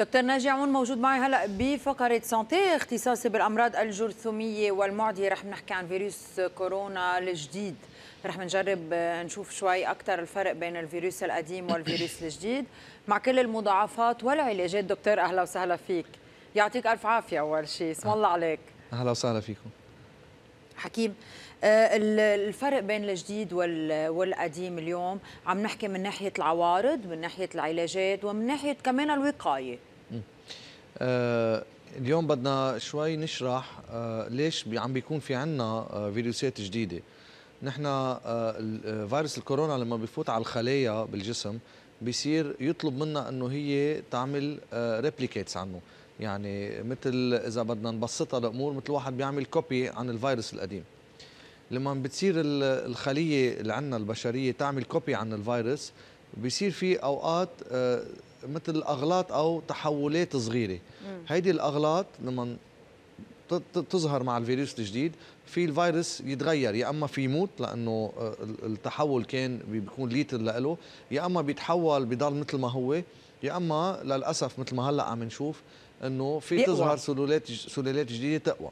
دكتور ناجي عون موجود معي هلا بفقره سانتي اختصاصي بالامراض الجرثوميه والمعديه رح نحكي عن فيروس كورونا الجديد رح نجرب آه، نشوف شوي اكثر الفرق بين الفيروس القديم والفيروس الجديد مع كل المضاعفات والعلاجات دكتور اهلا وسهلا فيك يعطيك الف عافيه اول شيء اسم أه. الله عليك اهلا وسهلا فيكم حكيم آه، الفرق بين الجديد والقديم اليوم عم نحكي من ناحيه العوارض من ناحيه العلاجات ومن ناحيه كمان الوقايه آه، اليوم بدنا شوي نشرح آه، ليش عم بيكون في عنا آه، فيروسات جديده نحن فيروس الكورونا لما بيفوت على الخلايا بالجسم بيصير يطلب منا انه هي تعمل ريبليكيتس عنه يعني مثل اذا بدنا نبسطها الامور مثل واحد بيعمل كوبي عن الفيروس القديم لما بتصير الخليه اللي عندنا البشريه تعمل كوبي عن الفيروس بيصير في اوقات مثل اغلاط او تحولات صغيره هيدي الاغلاط لما تظهر مع الفيروس الجديد في الفيروس يتغير يا اما في يموت لانه آه، التحول كان بيكون ليتر له يا اما بيتحول بضل مثل ما هو يا اما للاسف مثل ما هلا عم نشوف انه في تظهر سلالات سلالات جديده تقوى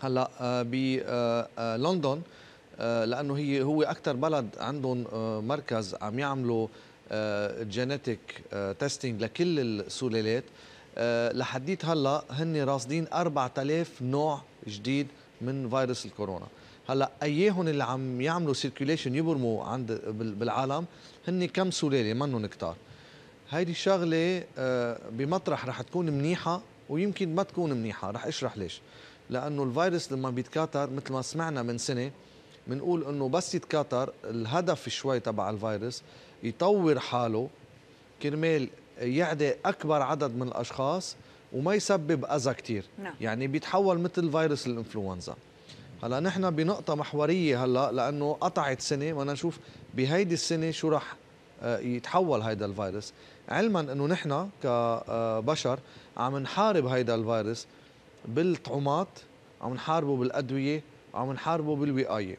هلا آه، بلندن آه، لانه هي هو اكثر بلد عندهم مركز عم يعملوا جينيتيك آه، تيستينج آه، لكل السلالات آه، لحديت هلا هن راصدين 4000 نوع جديد من فيروس الكورونا هلا اياهم اللي عم يعملوا سيركيليشن يبرموا عند بالعالم هن كم سلاله منهم كتار هيدي الشغله بمطرح رح تكون منيحه ويمكن ما تكون منيحه رح اشرح ليش لانه الفيروس لما بيتكاثر مثل ما سمعنا من سنه بنقول انه بس يتكاثر الهدف شوي تبع الفيروس يطور حاله كرمال يعدي اكبر عدد من الاشخاص وما يسبب اذى كثير نعم. يعني بيتحول مثل فيروس الانفلونزا هلا نحن بنقطه محوريه هلا لانه قطعت سنه بدنا نشوف بهيدي السنه شو راح آه، يتحول هيدا الفيروس علما انه نحن كبشر آه، عم نحارب هيدا الفيروس بالطعومات عم نحاربه بالادويه عم نحاربه بالوقايه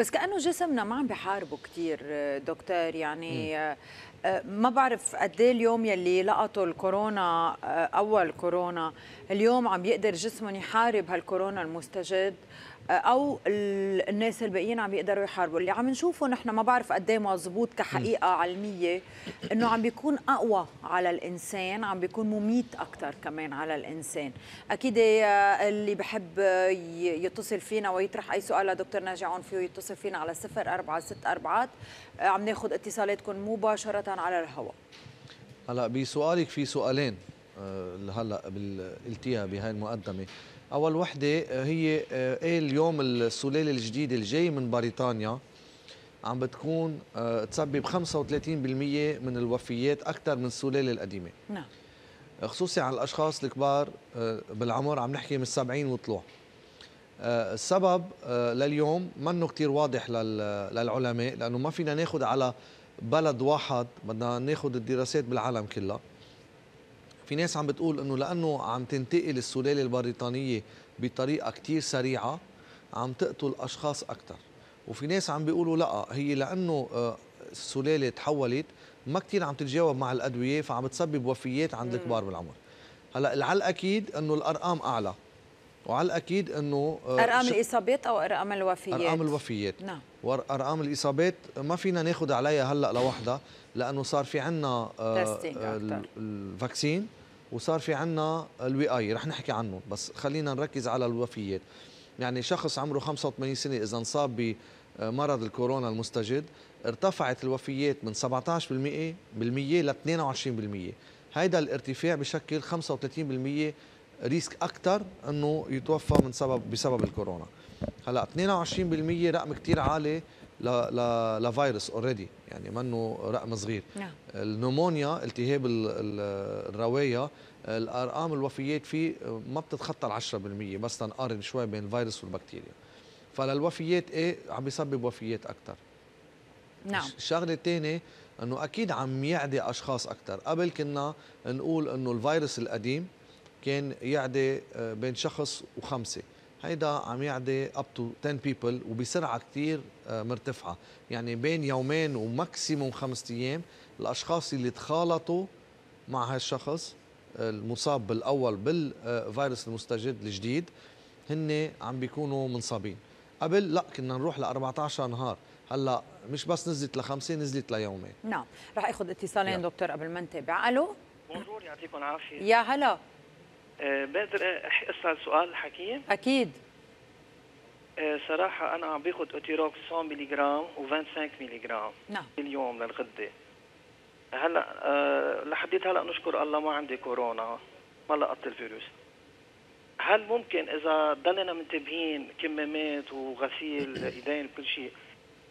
بس كانه جسمنا ما عم بحاربه كثير آه، دكتور يعني آه، آه، ما بعرف قد ايه اليوم يلي لقطوا الكورونا اول كورونا اليوم عم يقدر جسمهم يحارب هالكورونا المستجد او الناس الباقيين عم بيقدروا يحاربوا اللي عم نشوفه نحن ما بعرف قد ايه مزبوط كحقيقه علميه انه عم بيكون اقوى على الانسان عم بيكون مميت اكثر كمان على الانسان اكيد آه، اللي بحب آه، يتصل فينا ويطرح اي سؤال لدكتور ناجي عون فيه يتصل فينا على 0464 آه، عم ناخذ اتصالاتكم مباشره على الهواء هلا بسؤالك في سؤالين هلا بالالتهاب بهاي المقدمه أول وحدة آه، هي آه، إيه اليوم السلالة الجديدة الجاي من بريطانيا عم بتكون آه، تسبب 35% من الوفيات أكثر من السلالة القديمة نعم خصوصي على الأشخاص الكبار بالعمر عم نحكي من 70 وطلوع السبب لليوم انه كثير واضح للعلماء لأنه ما فينا ناخد على بلد واحد بدنا ناخد الدراسات بالعالم كلها في ناس عم بتقول انه لانه عم تنتقل السلاله البريطانيه بطريقه كتير سريعه عم تقتل اشخاص اكثر وفي ناس عم بيقولوا لا هي لانه آه، السلاله تحولت ما كتير عم تتجاوب مع الادويه فعم بتسبب وفيات عند الكبار بالعمر هلا على الاكيد انه الارقام اعلى وعلى الاكيد انه آه، ارقام ش... الاصابات او ارقام الوفيات ارقام الوفيات نعم وارقام الاصابات ما فينا ناخذ عليها هلا لوحدها لانه صار في عندنا الفاكسين آه، وصار في عنا الوقايه رح نحكي عنه بس خلينا نركز على الوفيات يعني شخص عمره 85 سنه اذا انصاب بمرض الكورونا المستجد ارتفعت الوفيات من 17% بالمية ل 22% هيدا الارتفاع بشكل 35% ريسك اكثر انه يتوفى من سبب بسبب الكورونا هلا 22% رقم كتير عالي لفيروس اوريدي يعني منه رقم صغير نعم. النمونيا التهاب الراويه الارقام الوفيات فيه ما بتتخطى ال 10% بس تنقارن شوي بين الفيروس والبكتيريا فللوفيات ايه عم بيسبب وفيات اكثر نعم الشغله الثانيه انه اكيد عم يعدي اشخاص اكثر قبل كنا نقول انه الفيروس القديم كان يعدي آه، بين شخص وخمسه هيدا عم يعدي اب تو 10 بيبل وبسرعه كثير آه، مرتفعه يعني بين يومين وماكسيموم خمسة ايام الاشخاص اللي تخالطوا مع هالشخص آه، المصاب بالاول بالفيروس المستجد الجديد هن عم بيكونوا منصابين قبل لا كنا نروح ل 14 نهار هلا مش بس نزلت لخمسه نزلت ليومين نعم رح اخذ اتصالين يعني. دكتور قبل ما نتابع الو بونجور يعطيكم العافيه يا هلا أه بقدر اسال سؤال حكيم اكيد آه، صراحة أنا عم باخذ أوتيروكس 100 جرام و25 جرام نعم اليوم للغدة هلا أه لحديت هلا نشكر الله ما عندي كورونا ما لقطت الفيروس هل ممكن إذا ضلنا منتبهين كمامات وغسيل إيدين وكل شيء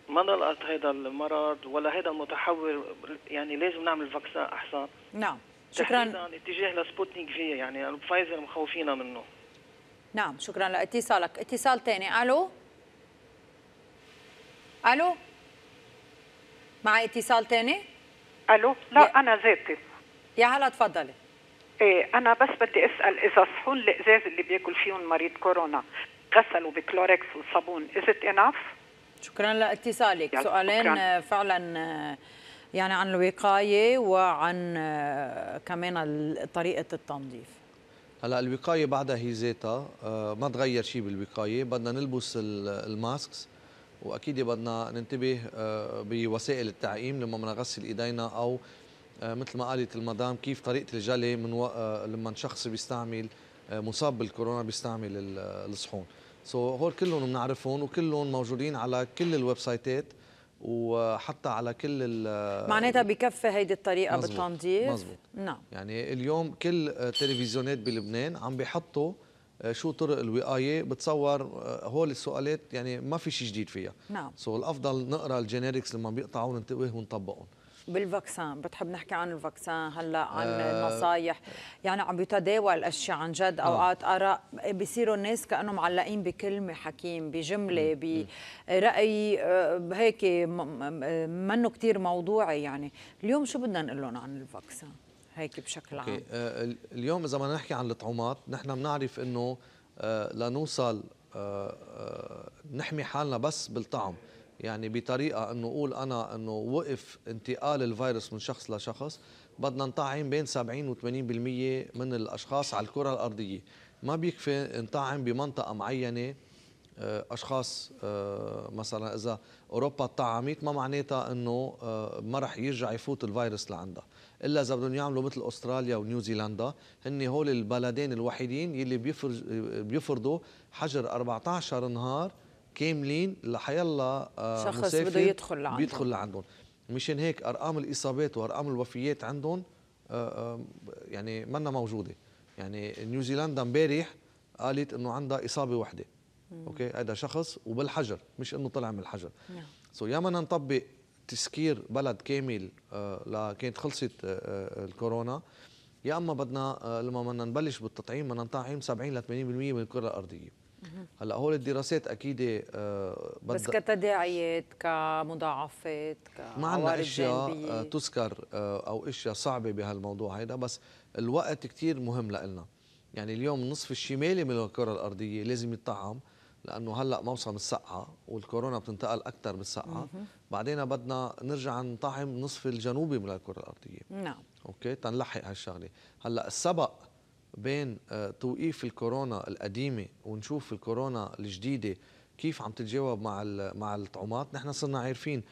ما نلقط هذا المرض ولا هذا المتحور يعني لازم نعمل فاكسان أحسن نعم شكرا اتجاه لسبوتنيك في يعني فايزر مخوفينا منه نعم شكرا لاتصالك اتصال ثاني الو الو معي اتصال ثاني الو لا ي... انا ذاتي يا هلا تفضلي ايه انا بس بدي اسال اذا صحون الازاز اللي بياكل فيهم مريض كورونا غسلوا بكلوركس وصابون ازت انف شكرا لاتصالك سؤالين آه، فعلا آه، يعني عن الوقايه وعن آه، كمان طريقه التنظيف هلا الوقايه بعدها هي ذاتها آه، ما تغير شيء بالوقايه بدنا نلبس الماسكس واكيد بدنا ننتبه آه، بوسائل التعقيم لما بدنا نغسل ايدينا او آه، مثل ما قالت المدام كيف طريقه الجلي من و... لما شخص بيستعمل مصاب بالكورونا بيستعمل الصحون سو so, هول كلهم بنعرفهم وكلهم موجودين على كل الويب سايتات وحتى على كل معناتها بكفي هيدي الطريقه مزبوط. بالتنظيف مزبوط نعم يعني اليوم كل تلفزيونات بلبنان عم بيحطوا آه، شو طرق الوقايه بتصور آه، هول السؤالات يعني ما في شيء جديد فيها نعم سو الافضل نقرا الجينيركس لما بيقطعوا ونتوه ونطبقهم بالفاكسان بتحب نحكي عن الفاكسان هلا عن آه النصايح يعني عم يتداول اشياء عن جد آه. اوقات آه. اراء بصيروا الناس كانهم معلقين بكلمه حكيم بجمله براي آه، هيك منه كثير موضوعي يعني اليوم شو بدنا نقول لهم عن الفاكسان هيك بشكل عام آه اليوم اذا ما نحكي عن الطعومات نحن بنعرف انه آه، لنوصل نحمي حالنا بس بالطعم يعني بطريقه انه اقول انا انه وقف انتقال الفيروس من شخص لشخص بدنا نطعم بين 70 و80% من الاشخاص على الكره الارضيه ما بيكفي نطعم بمنطقه معينه آه، اشخاص آه، مثلا اذا اوروبا طعمت ما معناتها انه آه، ما رح يرجع يفوت الفيروس لعندها الا اذا بدهم يعملوا مثل استراليا ونيوزيلندا هن هول البلدين الوحيدين يلي بيفرضوا حجر 14 نهار كاملين لحيلا آه، شخص بده يدخل لعندهم بيدخل لعندهم مشان هيك ارقام الاصابات وارقام الوفيات عندهم آه، آه، يعني منا موجوده يعني نيوزيلندا امبارح قالت انه عندها اصابه وحده اوكي هذا شخص وبالحجر مش انه طلع من الحجر سو نعم. يا بدنا نطبق تسكير بلد كامل لكانت خلصت الكورونا يا اما بدنا لما بدنا نبلش بالتطعيم بدنا نطعم 70 ل 80% من الكره الارضيه هلا هول الدراسات اكيد آه، بس كتداعيات كمضاعفات ما عندنا اشياء آه، تذكر آه، او اشياء صعبه بهالموضوع هيدا بس الوقت كثير مهم لنا يعني اليوم النصف الشمالي من الكره الارضيه لازم يتطعم لانه هلا موسم السقعه والكورونا بتنتقل اكثر بالسقعه بعدين بدنا نرجع نطعم نصف الجنوبي من الكره الارضيه نعم اوكي تنلحق هالشغله هلا السبق بين آه، توقيف الكورونا القديمه ونشوف الكورونا الجديده كيف عم تتجاوب مع مع الطعومات نحن صرنا عارفين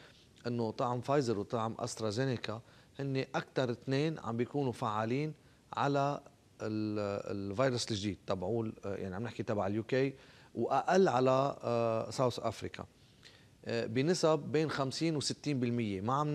انه طعم فايزر وطعم استرازينيكا هن اكثر اثنين عم بيكونوا فعالين على الفيروس الجديد تبعول آه، يعني عم نحكي تبع اليو كي واقل على ساوث آه، افريكا بنسب بين 50 و60% ما عم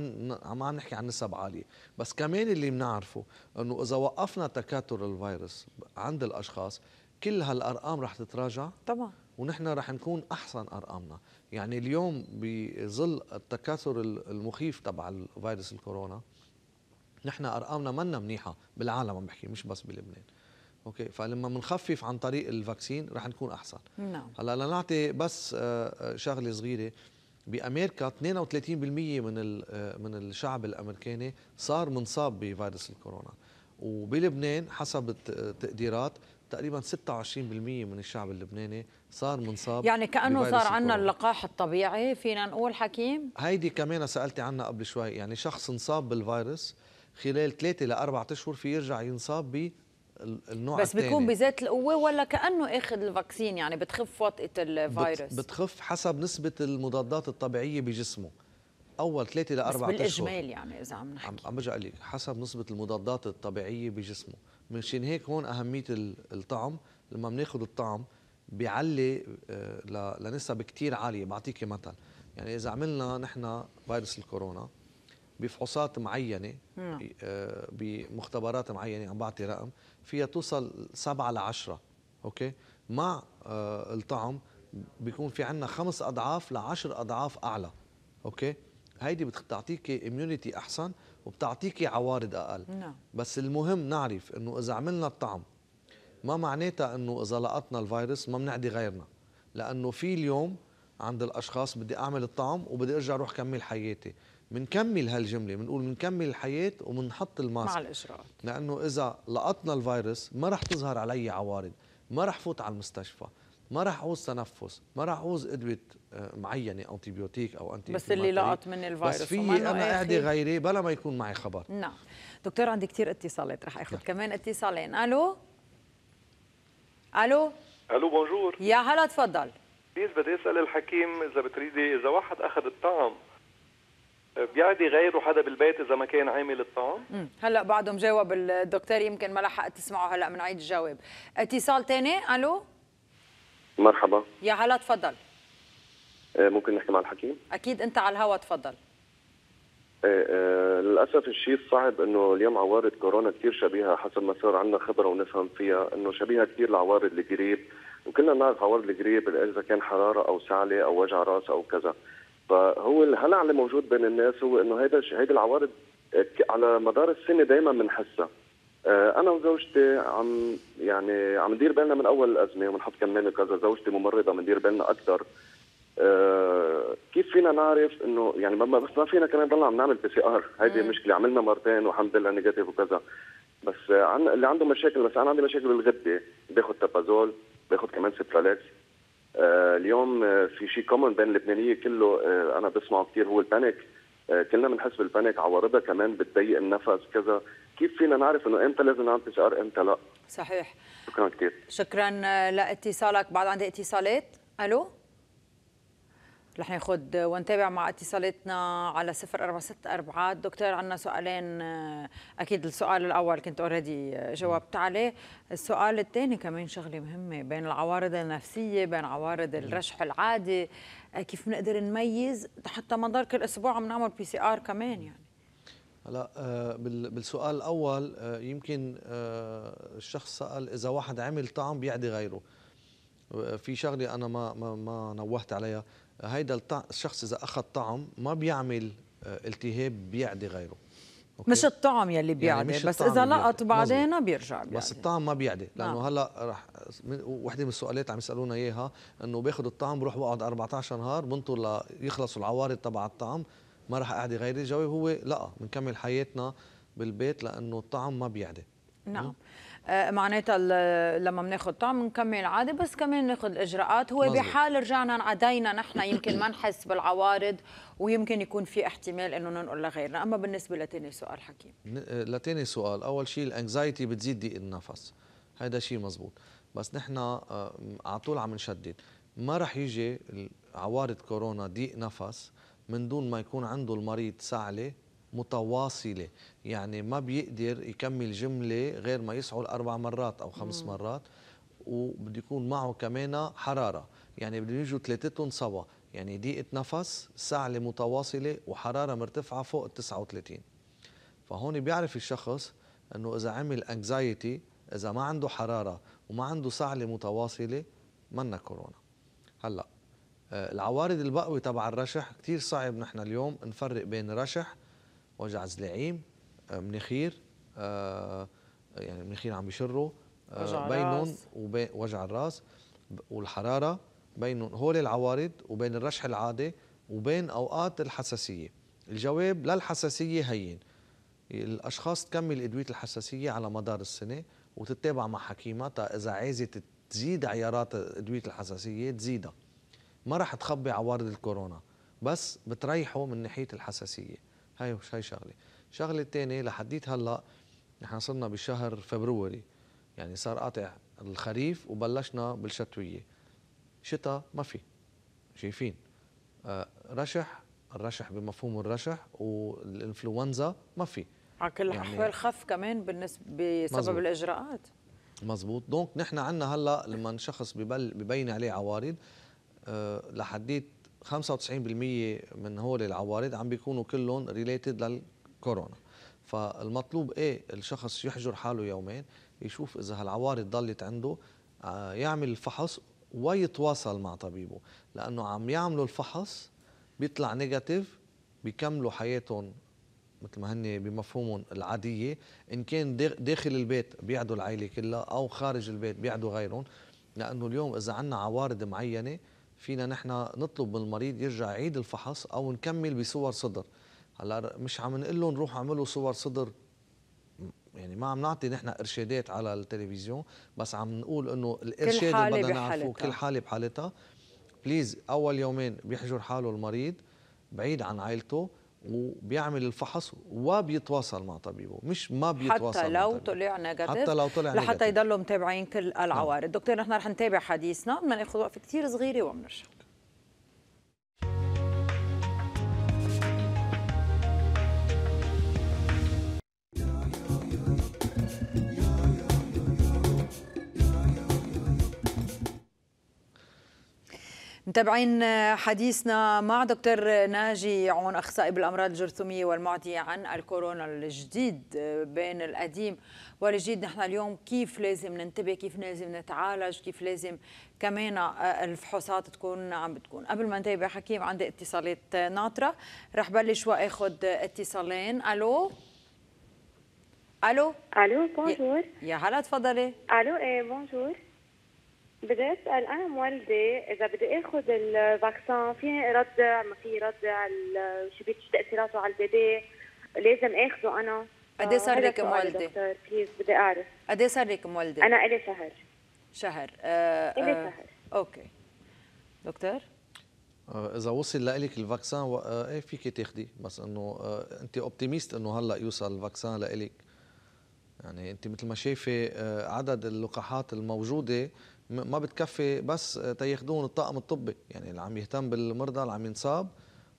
ما عم نحكي عن نسب عاليه بس كمان اللي بنعرفه انه اذا وقفنا تكاثر الفيروس عند الاشخاص كل هالارقام رح تتراجع طبعا ونحن رح نكون احسن ارقامنا يعني اليوم بظل التكاثر المخيف تبع الفيروس الكورونا نحن ارقامنا منا منيحه بالعالم عم بحكي مش بس بلبنان اوكي فلما بنخفف عن طريق الفاكسين رح نكون احسن نعم هلا لنعطي بس آه، آه، شغله صغيره بامريكا 32% من آه، من الشعب الامريكاني صار منصاب بفيروس الكورونا وبلبنان حسب التقديرات آه، تقريبا 26% من الشعب اللبناني صار منصاب يعني كانه صار عندنا اللقاح الطبيعي فينا نقول حكيم هيدي كمان سالتي عنها قبل شوي يعني شخص انصاب بالفيروس خلال 3 ل 4 اشهر في يرجع ينصاب النوع بس بيكون بذات القوه ولا كانه اخذ الفاكسين يعني بتخف وطئه الفيروس بتخف حسب نسبه المضادات الطبيعيه بجسمه اول ثلاثة لاربع اشهر بس بالاجمال يعني اذا عم نحكي عم, عم برجع لك حسب نسبه المضادات الطبيعيه بجسمه مشان هيك هون اهميه الطعم لما بناخذ الطعم بيعلي آه، لنسب كثير عاليه بعطيك مثل يعني اذا عملنا نحن فيروس الكورونا بفحوصات معينه نعم. آه، بمختبرات معينه عم بعطي رقم فيها توصل 7 ل 10 اوكي مع آه، الطعم بيكون في عندنا خمس اضعاف لعشر اضعاف اعلى اوكي هيدي بتعطيكي اميونيتي احسن وبتعطيكي عوارض اقل نعم. بس المهم نعرف انه اذا عملنا الطعم ما معناتها انه اذا لقطنا الفيروس ما بنعدي غيرنا لانه في اليوم عند الاشخاص بدي اعمل الطعم وبدي ارجع اروح كمل حياتي بنكمل هالجمله بنقول بنكمل الحياه وبنحط الماسك مع الاجراءات لانه اذا لقطنا الفيروس ما رح تظهر علي عوارض ما رح فوت على المستشفى ما راح اعوز تنفس ما راح اعوز ادويه آه، معينه انتيبيوتيك او انتي بس اللي لقط من الفيروس بس في انا قاعده غيري بلا ما يكون معي خبر نعم دكتور عندي كثير اتصالات رح اخذ نعم. كمان اتصالين الو الو الو بونجور يا هلا تفضل بليز بدي اسال الحكيم اذا بتريدي اذا واحد اخذ الطعم بيعدي يغيروا حدا بالبيت اذا ما كان عامل الطعام هلا بعده مجاوب الدكتور يمكن ما لحقت تسمعه هلا بنعيد الجواب اتصال ثاني الو مرحبا يا هلا تفضل آه، ممكن نحكي مع الحكيم اكيد انت على الهوا تفضل آه، آه، للاسف الشيء الصعب انه اليوم عوارض كورونا كثير شبيهه حسب ما صار عندنا خبره ونفهم فيها انه شبيهه كثير لعوارض الجريب وكلنا نعرف عوارض الجريب اذا كان حراره او سعله او وجع راس او كذا فهو الهلع اللي موجود بين الناس هو انه هيدا هيدي العوارض آه، على مدار السنه دائما بنحسها آه، انا وزوجتي عم يعني عم ندير بالنا من اول الازمه وبنحط كمان كذا زوجتي ممرضه بندير بالنا اكثر أه كيف فينا نعرف انه يعني ما بس ما فينا كمان نضل عم نعمل بي سي ار هيدي مشكله عملنا مرتين والحمد لله نيجاتيف وكذا بس عن اللي عنده مشاكل بس انا عندي مشاكل بالغده باخذ تابازول باخذ كمان سيترالكس آه، اليوم آه، في شيء كومن بين اللبنانيه كله آه، انا بسمعه كثير هو البانيك كلنا بنحس بالبانيك عوارضها كمان بتضيق النفس كذا كيف فينا نعرف انه امتى لازم نعمل تي ار امتى لا صحيح شكرا كثير شكرا لاتصالك بعد عندي اتصالات الو رح ناخذ ونتابع مع اتصالاتنا على 0464 دكتور عندنا سؤالين آه، اكيد السؤال الاول كنت اوريدي آه، جاوبت عليه السؤال الثاني كمان شغله مهمه بين العوارض النفسيه بين عوارض الرشح العادي آه، كيف نقدر نميز حتى ما ضل كل اسبوع عم نعمل بي سي ار كمان يعني هلا بالسؤال الاول يمكن الشخص سال اذا واحد عمل طعم بيعدي غيره في شغله انا ما ما, ما نوهت عليها هيدا الشخص اذا اخذ طعم ما بيعمل آه، التهاب بيعدي غيره أوكي. مش الطعم يلي يعني بيعدي يعني بس اذا لقط بعدين بيرجع بيعدي بس الطعم ما بيعدي لانه نعم. هلا رح وحده من السؤالات عم يسالونا اياها انه باخذ الطعم بروح بقعد 14 نهار بنطر ليخلصوا العوارض تبع الطعم ما رح اعدي غيري الجواب هو لا بنكمل حياتنا بالبيت لانه الطعم ما بيعدي نعم م? آه، معناتها لما بناخذ طعم بنكمل عادي بس كمان ناخذ الاجراءات هو مزبط. بحال رجعنا عدينا نحن يمكن ما نحس بالعوارض ويمكن يكون في احتمال انه ننقل لغيرنا اما بالنسبه لتاني سؤال حكيم آه، لتاني سؤال اول شيء الانكزايتي بتزيد ضيق النفس هذا شيء مزبوط بس نحن آه، على طول عم نشدد ما رح يجي عوارض كورونا ضيق نفس من دون ما يكون عنده المريض سعله متواصلة يعني ما بيقدر يكمل جملة غير ما يسعل أربع مرات أو خمس مم. مرات وبده يكون معه كمان حرارة يعني بدهم يجوا ثلاثتهم سوا يعني ضيقة نفس سعلة متواصلة وحرارة مرتفعة فوق ال 39 فهون بيعرف الشخص أنه إذا عمل أنكزايتي إذا ما عنده حرارة وما عنده سعلة متواصلة منا كورونا هلأ آه، العوارض البقوي تبع الرشح كتير صعب نحن اليوم نفرق بين رشح وجع زلعيم آه، مناخير آه، يعني مناخير عم بيشروا آه، بينهم وبين وجع الراس والحراره بينهم هول العوارض وبين الرشح العادي وبين اوقات الحساسيه الجواب للحساسيه هين الاشخاص تكمل ادويه الحساسيه على مدار السنه وتتابع مع تا اذا عايزه تزيد عيارات ادويه الحساسيه تزيدها ما راح تخبي عوارض الكورونا بس بتريحه من ناحيه الحساسيه هاي هاي شغله الشغله الثانيه لحديت هلا نحن صرنا بشهر فبروري يعني صار قاطع الخريف وبلشنا بالشتويه شتاء ما في شايفين آه رشح الرشح بمفهوم الرشح والانفلونزا ما في على كل يعني الاحوال خف كمان بالنسبه بسبب مزبوط. الاجراءات مزبوط دونك نحن عندنا هلا لما شخص ببل ببين عليه عوارض أه لحديت 95% من هول العوارض عم بيكونوا كلهم ريليتد للكورونا فالمطلوب ايه الشخص يحجر حاله يومين يشوف اذا هالعوارض ضلت عنده آه، يعمل الفحص ويتواصل مع طبيبه لانه عم يعملوا الفحص بيطلع نيجاتيف بيكملوا حياتهم مثل ما هن بمفهومهم العاديه ان كان داخل البيت بيعدوا العائله كلها او خارج البيت بيعدوا غيرهم لانه اليوم اذا عندنا عوارض معينه فينا نحن نطلب من المريض يرجع يعيد الفحص او نكمل بصور صدر هلا مش عم نقول لهم روحوا اعملوا صور صدر يعني ما عم نعطي نحن ارشادات على التلفزيون بس عم نقول انه الارشاد اللي بدنا نعرفه كل حاله بحالتها بليز اول يومين بيحجر حاله المريض بعيد عن عائلته وبيعمل الفحص وبيتواصل مع طبيبه مش ما بيتواصل حتى لو طلع نيجاتيف حتى لو طلع لحتى يضلوا متابعين كل نعم. العوارض دكتور نحن رح نتابع حديثنا بدنا ناخذ وقفه كثير صغيره وبنرجع متابعين حديثنا مع دكتور ناجي عون اخصائي بالامراض الجرثوميه والمعديه عن الكورونا الجديد بين القديم والجديد نحن اليوم كيف لازم ننتبه كيف لازم نتعالج كيف لازم كمان الفحوصات تكون عم بتكون قبل ما نتابع حكيم عندي اتصالات ناطره رح بلش واخذ اتصالين الو الو الو بونجور يا هلا تفضلي الو ايه بونجور بدي اسال انا مولده اذا بدي اخذ الفاكسان في ردع ما في ردع شو تاثيراته على البيبي لازم اخذه انا قد ايه صار لك مولده؟ بليز بدي اعرف قد ايه صار لك مولده؟ انا الي شهر شهر آه الي آه، شهر اوكي دكتور آه، اذا وصل لك الفاكسان آه، ايه فيك تاخذي بس انه انت اوبتيميست انه هلا يوصل الفاكسان لك يعني انت مثل ما شايفه عدد اللقاحات الموجوده ما بتكفي بس تاخذون الطاقم الطبي يعني اللي عم يهتم بالمرضى اللي عم ينصاب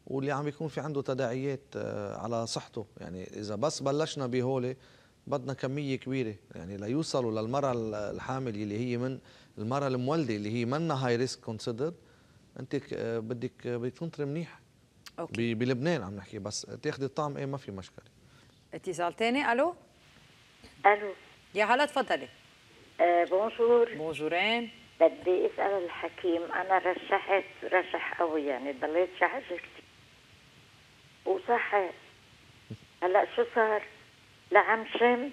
واللي عم يكون في عنده تداعيات آه، على صحته يعني اذا بس بلشنا بهولي بدنا كمية كبيرة يعني ليوصلوا للمرأة الحامل اللي هي من المرأة المولدة اللي هي منا هاي ريسك كونسيدر انت آه، بدك آه، بتنطر منيح اوكي بلبنان عم نحكي بس تاخذي الطعم ايه ما في مشكله اتصال ثاني الو الو يا هلا تفضلي آه، بونجور بونجورين بدي اسال الحكيم انا رشحت رشح قوي يعني ضليت شحجه كثير وصحت هلا شو صار؟ لا عم شم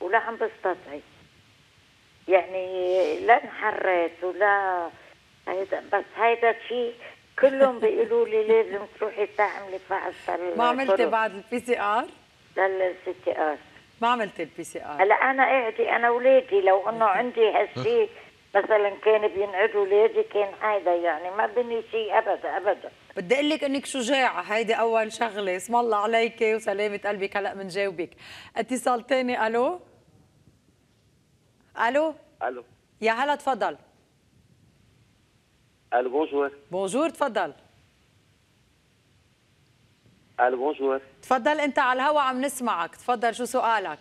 ولا عم بستطعي يعني لا انحرت ولا هيدا بس هيدا شيء كلهم بيقولوا لي لازم تروحي تعملي فحص ما عملتي بعد البي سي ار؟ لا تي ار ما عملت البي سي ار هلا انا قاعده انا ولادي لو انه عندي هالشيء مثلا كان بينعد ولادي كان هيدا يعني ما بني شيء ابدا ابدا بدي اقول لك انك شجاعه هيدي اول شغله اسم الله عليك وسلامه قلبك هلا بنجاوبك اتصال ثاني الو الو الو يا هلا تفضل الو بونجور بونجور تفضل الو بونجور تفضل انت على الهوا عم نسمعك تفضل شو سؤالك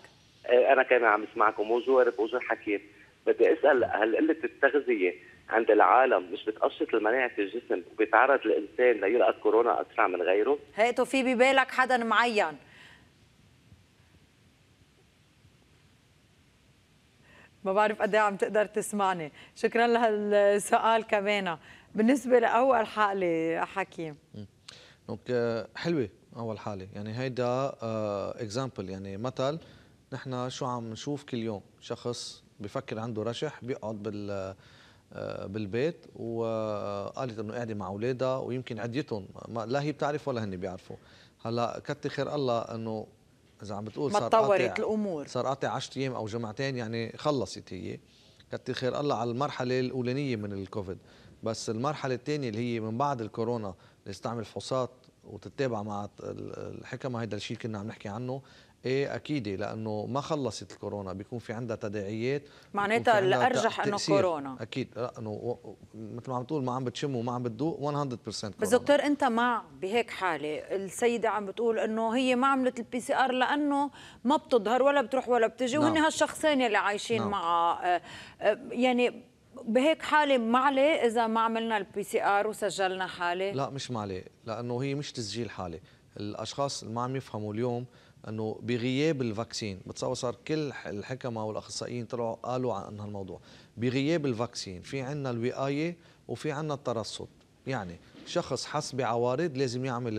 إيه، انا كمان عم اسمعكم بونجور بونجور حكيم بدي اسال هل قله التغذيه عند العالم مش بتقشط المناعه الجسم وبيتعرض الانسان ليلقى كورونا اسرع من غيره هيتو في ببالك حدا معين ما بعرف قد إيه عم تقدر تسمعني شكرا لهالسؤال كمان بالنسبه لاول حقله حكيم دونك euh، حلوه اول حاله يعني هيدا اكزامبل آه، يعني مثل نحن شو عم نشوف كل يوم شخص بفكر عنده رشح بيقعد بال آه، بالبيت وقالت انه قاعده مع اولادها ويمكن عديتهم لا هي بتعرف ولا هن بيعرفوا هلا كتر خير الله انه اذا عم بتقول صار تطورت الامور صار قاطع 10 ايام او جمعتين يعني خلصت هي كتر خير الله على المرحله الاولانيه من الكوفيد بس المرحله الثانيه اللي هي من بعد الكورونا اللي استعمل فحوصات وتتابع مع الحكمه هيدا الشيء كنا عم نحكي عنه ايه اكيد لانه ما خلصت الكورونا بيكون في عندها تداعيات معناتها الارجح انه كورونا اكيد لانه مثل ما عم تقول ما عم بتشم وما عم بتذوق 100% كورونا بس دكتور انت مع بهيك حاله السيده عم بتقول انه هي ما عملت البي سي ار لانه ما بتظهر ولا بتروح ولا بتجي نعم. وهن هالشخصين اللي عايشين نعم. مع آه، آه، يعني بهيك حاله معلي اذا ما عملنا البي سي ار وسجلنا حاله لا مش معلي لانه هي مش تسجيل حاله الاشخاص اللي ما عم يفهموا اليوم انه بغياب الفاكسين بتصور صار كل الحكمه والاخصائيين طلعوا قالوا عن هالموضوع بغياب الفاكسين في عندنا الوقايه وفي عندنا الترصد يعني شخص حس بعوارض لازم يعمل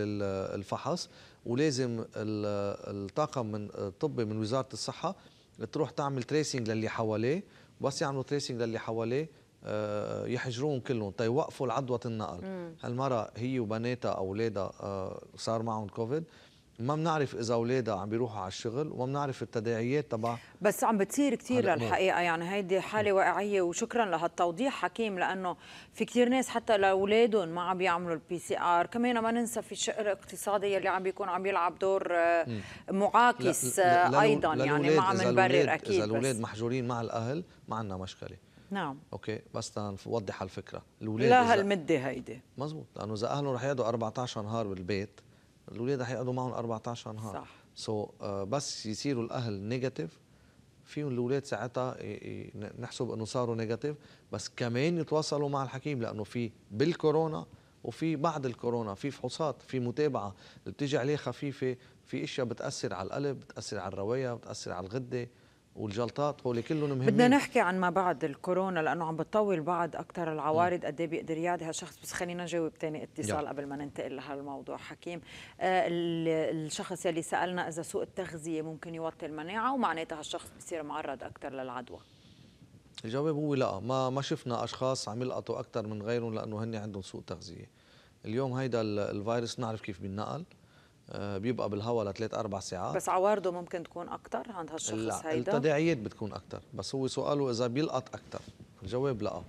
الفحص ولازم الطاقم من الطبي من وزاره الصحه تروح تعمل تريسينج للي حواليه بس يعملوا تريسنج للي حواليه آه، يحجرون كلهم تيوقفوا طيب العدوى النقل هالمره هي وبناتها اولادها آه، صار معهم كوفيد ما بنعرف اذا اولادها عم بيروحوا على الشغل وما بنعرف التداعيات تبع بس عم بتصير كثير للحقيقه يعني هيدي حاله واقعيه وشكرا لهالتوضيح حكيم لانه في كثير ناس حتى لاولادهم ما عم بيعملوا البي سي ار كمان ما ننسى في الشق الاقتصادي اللي عم بيكون عم يلعب دور آه، معاكس لا آه، ايضا لا يعني ما عم نبرر اكيد اذا الاولاد محجورين مع الاهل ما عندنا مشكله نعم اوكي بس تنوضح الفكره الاولاد لا هالمده هيدي مزبوط لانه اذا اهلهم رح يقعدوا 14 نهار بالبيت الاولاد هيقعدوا معهم 14 نهار صح سو so, uh, بس يصيروا الاهل نيجاتيف فيهم الاولاد ساعتها نحسب انه صاروا نيجاتيف بس كمان يتواصلوا مع الحكيم لانه في بالكورونا وفي بعد الكورونا في فحوصات في متابعه بتيجي عليه خفيفه في اشياء بتاثر على القلب بتاثر على الرويه بتاثر على الغده والجلطات هول كلهم مهمين بدنا نحكي عن ما بعد الكورونا لانه عم بتطول بعد اكثر العوارض قد ايه بيقدر يعدي هالشخص بس خلينا نجاوب ثاني اتصال قبل ما ننتقل لهالموضوع حكيم آه الشخص يلي سالنا اذا سوء التغذيه ممكن يوطي المناعه ومعناتها هالشخص بصير معرض اكثر للعدوى الجواب هو لا ما ما شفنا اشخاص عم يلقطوا اكثر من غيرهم لانه هن عندهم سوء تغذيه اليوم هيدا الفيروس نعرف كيف بينقل آه، بيبقى بالهواء لثلاث اربع ساعات بس عوارضه ممكن تكون اكثر عند هالشخص لا هيدا التداعيات بتكون اكثر بس هو سؤاله اذا بيلقط اكثر الجواب لا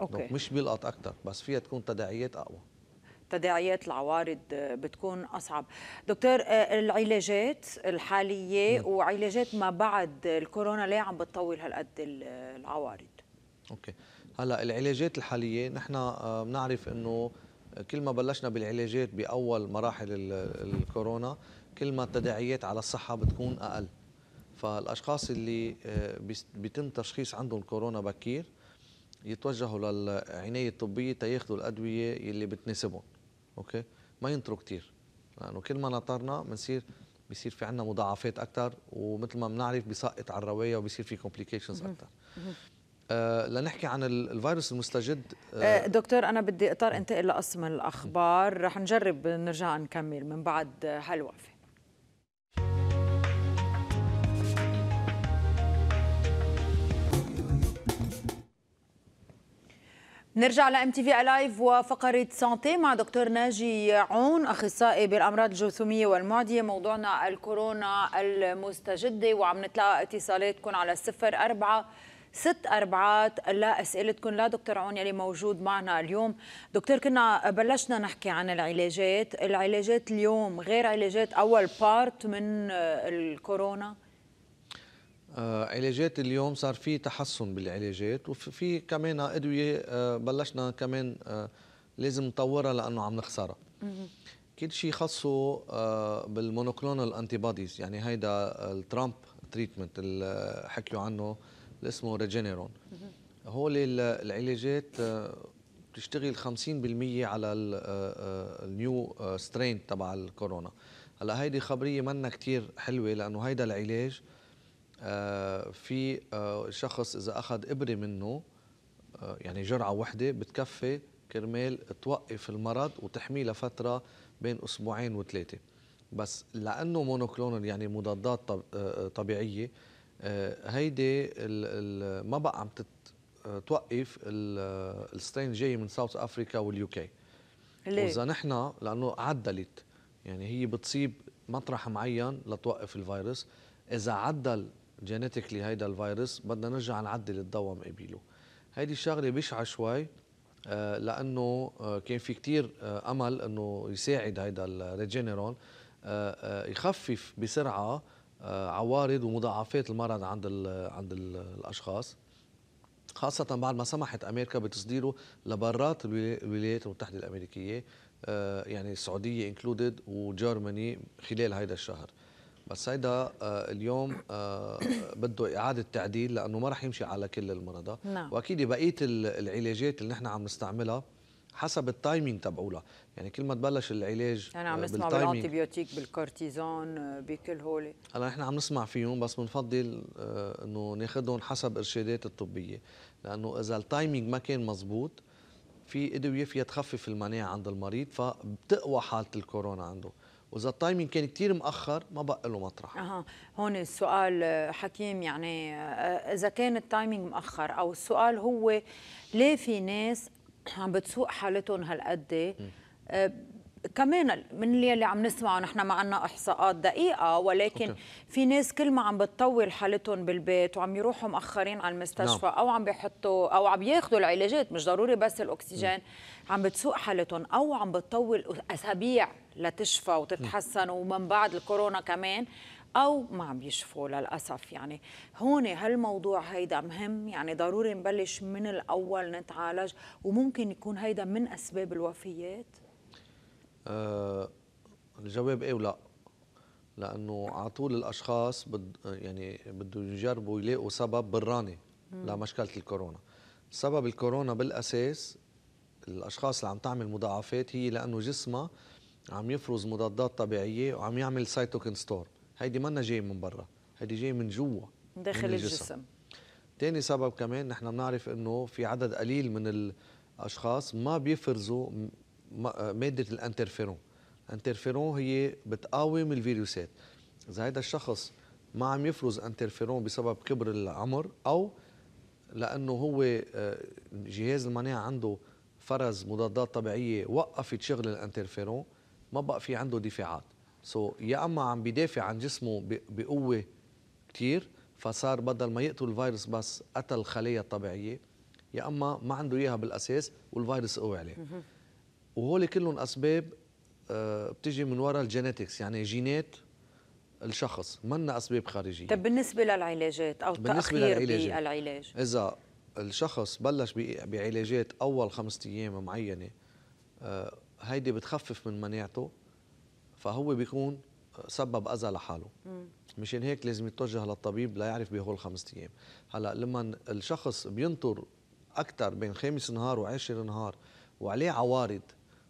اوكي مش بيلقط اكثر بس فيها تكون تداعيات اقوى تداعيات العوارض بتكون اصعب دكتور آه، العلاجات الحاليه وعلاجات ما بعد الكورونا ليه عم بتطول هالقد العوارض اوكي هلا العلاجات الحاليه نحن آه، بنعرف انه كل ما بلشنا بالعلاجات باول مراحل الكورونا كل ما التداعيات على الصحه بتكون اقل فالاشخاص اللي آه، بيتم تشخيص عندهم كورونا بكير يتوجهوا للعنايه الطبيه تياخذوا الادويه اللي بتناسبهم اوكي ما ينطروا كثير لانه يعني كل ما نطرنا بنصير بصير في عندنا مضاعفات اكثر ومثل ما بنعرف بيسقط على الروايه وبصير في كومبليكيشنز اكثر آه لنحكي عن الفيروس المستجد آه،, آه دكتور انا بدي اضطر انتقل لقسم الاخبار رح نجرب نرجع نكمل من بعد هالوقفه نرجع لام تي في الايف وفقره سانتي مع دكتور ناجي عون اخصائي بالامراض الجرثوميه والمعديه موضوعنا الكورونا المستجده وعم نتلقى اتصالاتكم على 04 أربعة ست أربعات لأسئلتكم لا دكتور عون يلي موجود معنا اليوم دكتور كنا بلشنا نحكي عن العلاجات العلاجات اليوم غير علاجات أول بارت من آه، الكورونا آه، علاجات اليوم صار في تحسن بالعلاجات وفي كمان ادويه آه، بلشنا كمان لازم نطورها لانه عم نخسرها كل شيء خاصه بالمونوكلونال انتي يعني هيدا الترامب تريتمنت اللي حكيوا عنه اللي اسمه ريجينيرون هول العلاجات آه، بتشتغل 50% على آه، آه، النيو سترين تبع الكورونا هلا هيدي خبريه منا كثير حلوه لانه هيدا العلاج في شخص اذا اخذ ابره منه يعني جرعه وحده بتكفي كرمال توقف المرض وتحميه لفتره بين اسبوعين وثلاثه بس لانه مونوكلونال يعني مضادات طبيعيه آه، هيدي ما بقى عم آه، توقف آه، السترين جاي من ساوث افريكا واليو ليه؟ واذا نحن لانه عدلت يعني هي بتصيب مطرح معين لتوقف الفيروس اذا عدل جينيتيكلي هيدا الفيروس بدنا نرجع نعدل الدواء مقابله هيدي الشغله بشعه شوي لانه كان في كتير امل انه يساعد هيدا الريجينيرون يخفف بسرعه آه، عوارض ومضاعفات المرض عند الـ عند الـ الاشخاص خاصة بعد ما سمحت أمريكا بتصديره لبرات الولايات المتحدة الأمريكية آه، يعني السعودية انكلودد وجرماني خلال هيدا الشهر بس هيدا آه، اليوم بده إعادة تعديل لأنه ما رح يمشي على كل المرضى نعم. وأكيد بقية العلاجات اللي نحن عم نستعملها حسب التايمينج تبعولها يعني كل ما تبلش العلاج يعني عم نسمع بالانتيبيوتيك بالكورتيزون بكل هول هلا نحن عم نسمع فيهم بس بنفضل آه، انه ناخذهم حسب ارشادات الطبيه لانه اذا التايمينج ما كان مزبوط في ادويه فيها تخفف المناعه عند المريض فبتقوى حاله الكورونا عنده واذا التايمينج كان كثير مأخر ما بقى له مطرح اها هون السؤال آه، حكيم يعني آه، اذا كان التايمينج مأخر او السؤال هو ليه في ناس عم بتسوء حالتهم هالقد آه، كمان من اللي, اللي عم نسمعه نحن ما عندنا احصاءات دقيقه ولكن أوكي. في ناس كل ما عم بتطول حالتهم بالبيت وعم يروحوا مؤخرين على المستشفى نعم. او عم بيحطوا او عم ياخذوا العلاجات مش ضروري بس الاكسجين م. عم بتسوء حالتهم او عم بتطول اسابيع لتشفى وتتحسن ومن بعد الكورونا كمان او ما عم يشفوا للاسف يعني هون هالموضوع هيدا مهم يعني ضروري نبلش من الاول نتعالج وممكن يكون هيدا من اسباب الوفيات آه الجواب ايه ولا لانه على طول الاشخاص بد يعني بده يجربوا يلاقوا سبب براني لمشكله الكورونا سبب الكورونا بالاساس الاشخاص اللي عم تعمل مضاعفات هي لانه جسمها عم يفرز مضادات طبيعيه وعم يعمل سايتوكين ستور هيدي منا جاي من برا هيدي جاي من جوا داخل من الجسم. الجسم تاني سبب كمان نحن بنعرف انه في عدد قليل من الاشخاص ما بيفرزوا ماده الانترفيرون الانترفيرون هي بتقاوم الفيروسات اذا هذا الشخص ما عم يفرز انترفيرون بسبب كبر العمر او لانه هو آه، جهاز المناعه عنده فرز مضادات طبيعيه وقفت شغل الانترفيرون ما بقى في عنده دفاعات سو يا اما عم بيدافع عن جسمه بقوه كثير فصار بدل ما يقتل الفيروس بس قتل الخليه الطبيعيه يا اما ما عنده اياها بالاساس والفيروس قوي عليه وهول كلهم اسباب آه، بتجي من وراء الجينيتكس يعني جينات الشخص منا اسباب خارجيه طب بالنسبه للعلاجات او بالنسبة تاخير للعلاجات. بالعلاج اذا الشخص بلش بعلاجات اول خمسة ايام معينه آه، هيدي بتخفف من مناعته فهو بيكون سبب اذى لحاله مشان هيك لازم يتوجه للطبيب ليعرف بهول خمسة ايام هلا لما الشخص بينطر اكثر بين خامس نهار وعاشر نهار وعليه عوارض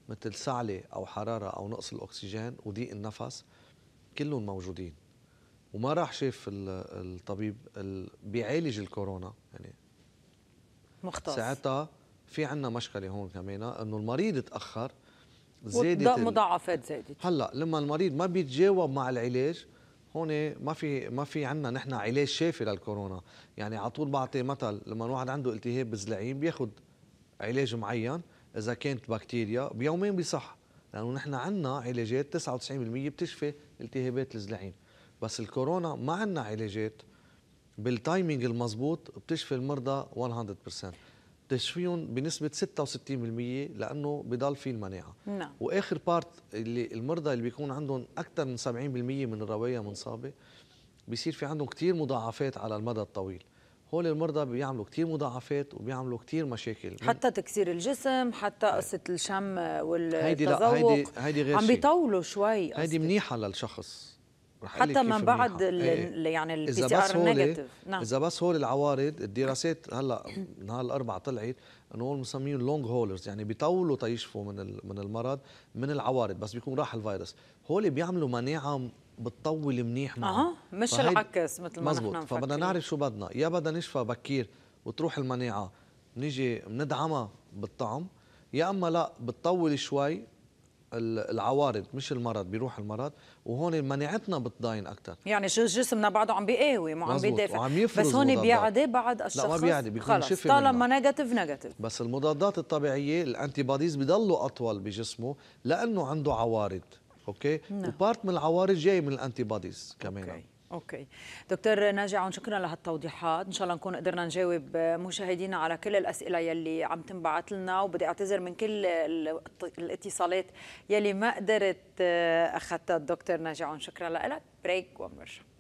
مثل سعله او حراره او نقص الاكسجين وضيق النفس كلهم موجودين وما راح شاف الطبيب اللي بيعالج الكورونا يعني مختص ساعتها في عندنا مشكله هون كمان انه المريض تاخر زادت مضاعفات زادت هلا لما المريض ما بيتجاوب مع العلاج هون ما في ما في عندنا نحن علاج شافي للكورونا يعني على طول بعطي مثل لما الواحد عنده التهاب بالزلعين بياخذ علاج معين اذا كانت بكتيريا بيومين بيصح لانه نحن عندنا علاجات 99% بتشفي التهابات الزلعين بس الكورونا ما عندنا علاجات بالتايمينج المضبوط بتشفي المرضى 100% تشفيهم بنسبه 66% لانه بضل في المناعه نعم. واخر بارت اللي المرضى اللي بيكون عندهم اكثر من 70% من الروايه منصابه بيصير في عندهم كثير مضاعفات على المدى الطويل هول المرضى بيعملوا كثير مضاعفات وبيعملوا كثير مشاكل حتى تكسير الجسم حتى آه. قصه الشم والتذوق هيدي لا هيدي هيدي غير عم بيطولوا شوي هيدي منيحه للشخص حتى من بعد إيه. يعني البي سي ار نيجاتيف نعم اذا بس هول العوارض الدراسات هلا نهار الاربعاء طلعت انه هول مسميين لونج هولرز يعني بيطولوا تيشفوا من من المرض من العوارض بس بيكون راح الفيروس هول بيعملوا مناعه بتطول منيح معه اها مش العكس مثل ما مزبوط. نحن مفكرين فبدنا نعرف شو بدنا يا بدنا نشفى بكير وتروح المناعه نيجي بندعمها بالطعم يا اما لا بتطول شوي العوارض مش المرض بيروح المرض وهون مناعتنا بتضاين اكثر يعني شو جسمنا بعده عم بيقاوي ما عم بيدافع بس هون بيعدي بعد الشخص لا ما بيعدي بيكون شفي طالما نيجاتيف نيجاتيف بس المضادات الطبيعيه الانتي بوديز بيضلوا اطول بجسمه لانه عنده عوارض اوكي نعم. وبارت من العوارض جاي من الانتي بوديز كمان أوكي. اوكي دكتور ناجي شكرا لهالتوضيحات ان شاء الله نكون قدرنا نجاوب مشاهدينا على كل الاسئله يلي عم تنبعث لنا وبدي اعتذر من كل الاتصالات يلي ما قدرت آه، اخذتها الدكتور ناجي شكرا لك بريك ونرجع